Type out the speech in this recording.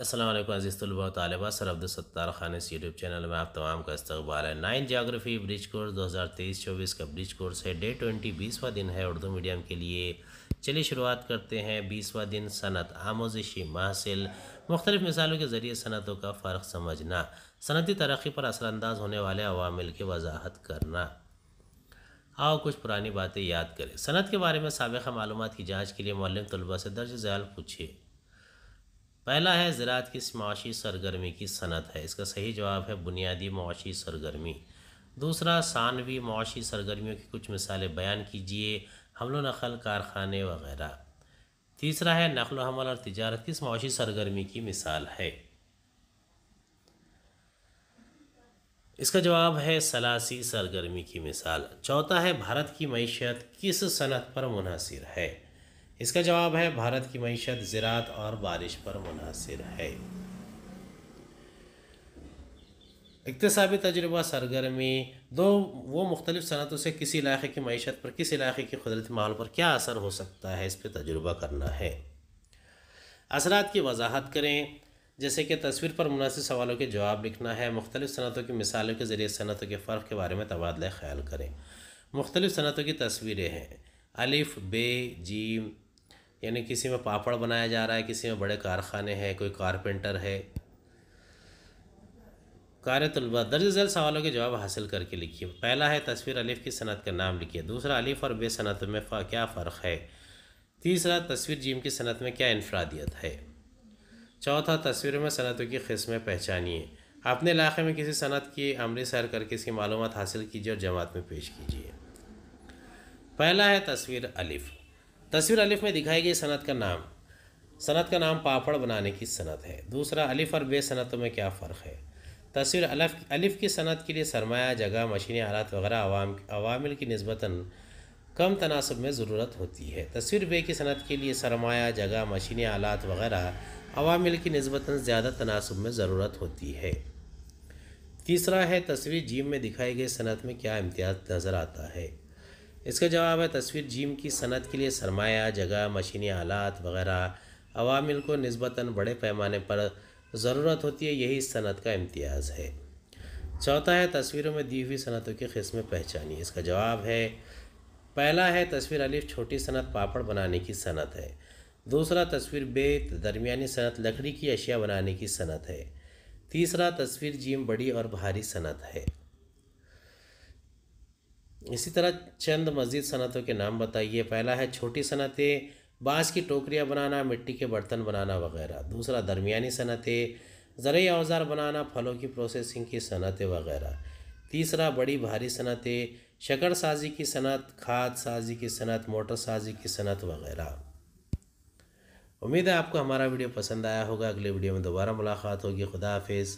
असल अज़ीज़ तलबा तलबा सर अब्दुलसत्तार खान इस यूट्यूब चैनल में आप तमाम का इस्तबाल है नाइन जोग्राफ़ी ब्रिज कोर्स 2023-24 का ब्रिज कोर्स है डे ट्वेंटी बीसवा दिन है उर्दू मीडियम के लिए चलिए शुरुआत करते हैं बीसवा दिन सनत आमोजिशी महसिल मुख्तलिफ़ मिसालों के ज़रिए सनतों का फ़र्क समझना सनती तरक्की पर असरानंदाज होने वाले अवामिल की वजाहत करना आओ कुछ पुरानी बातें याद करें सनत के बारे में सबका मालूम की जाँच के लिए मौलम तलबा से दर्ज ज़ैल पूछिए पहला है ज़रात किस माशी सरगर्मी की सनत है इसका सही जवाब है बुनियादी माशी सरगर्मी दूसरा सानवी माशी सरगर्मियों की कुछ मिसालें बयान कीजिए हमलो नखल कारखाने वगैरह तीसरा है नकल हमल और तजारत किस माशी सरगर्मी की मिसाल है इसका जवाब है सलासी सरगर्मी की मिसाल चौथा है भारत की मीशत किस सनत पर मुनहसर है इसका जवाब है भारत की मीशत ज़रात और बारिश पर मुनसर है इकतसाबी तजुर्बा सरगर्मी दो वो मुख्तलिफ सनतों से किसी इलाके की मीशत पर किस इलाके की कुदरती माहौल पर क्या असर हो सकता है इस पर तजुर्बा करना है असरात की वजाहत करें जैसे कि तस्वीर पर मुनासिब सवालों के जवाब लिखना है मुख्तलिफ सनतों की मिसालों के ज़रिए सनतों के फ़र्क के बारे में तबादला ख्याल करें मुख्तलिफ सनतों की तस्वीरें हैं अलिफ बे जीम यानी किसी में पापड़ बनाया जा रहा है किसी में बड़े कारखाने हैं कोई कारपेंटर है कार्य तलबा दर्ज झेल सवालों के जवाब हासिल करके लिखिए पहला है तस्वीर अलिफ की सनत का नाम लिखिए दूसरा अलिफ और बे सनत में फा, क्या फ़र्क है तीसरा तस्वीर जीम की सनत में क्या इनफरादियत है चौथा तस्वीर में सनतों की खस्में पहचानिए अपने इलाके में किसी सनत की अमली सैर करके इसकी मालूम हासिल कीजिए और जमात में पेश कीजिए पहला है तस्वीर अलिफ़ तस्वीर अलिफ में दिखाई गई सनत का नाम सनत का नाम पापड़ बनाने की सनत है दूसरा अलिफ और बे सनतों में क्या फ़र्क है तस्वीर अलिफ अलिफ की सनत के लिए सरमाया जगह मशीनी आलात वगैरह अवाम अवामिल की नस्बता कम तनासब में ज़रूरत होती है तस्वीर बे की सनत के लिए सरमाया जगह मशीनी आलात वगैरह अवामिल की नस्बता ज़्यादा तनासब में ज़रूरत होती है तीसरा है तस्वीर जीम में दिखाई गई सनत में क्या इम्तियाज नज़र आता है इसका जवाब है तस्वीर जिम की सनत के लिए सरमाया जगह मशीनी आलात वगैरह अवामिल को नस्बता बड़े पैमाने पर ज़रूरत होती है यही इस सनत का इम्तियाज़ है चौथा है तस्वीरों में दी हुई सनतों की किस्में पहचानी इसका जवाब है पहला है तस्वीर अलिफ छोटी सनत पापड़ बनाने की सनत है दूसरा तस्वीर बे दरमियानी सनत लकड़ी की अशिया बनाने की सनत है तीसरा तस्वीर जीम बड़ी और भारी सनत है इसी तरह चंद मस्जिद सनतों के नाम बताइए पहला है छोटी सनतें बाँस की टोकरियाँ बनाना मिट्टी के बर्तन बनाना वगैरह दूसरा दरमियानी सनतें ज़रिए औजार बनाना फलों की प्रोसेसिंग की सनतें वगैरह तीसरा बड़ी भारी सनतें शकर साजी की सनत खाद साजी की सनत मोटर साजी की सनत वगैरह उम्मीद है आपको हमारा वीडियो पसंद आया होगा अगले वीडियो में दोबारा मुलाकात होगी खुदा हाफिज़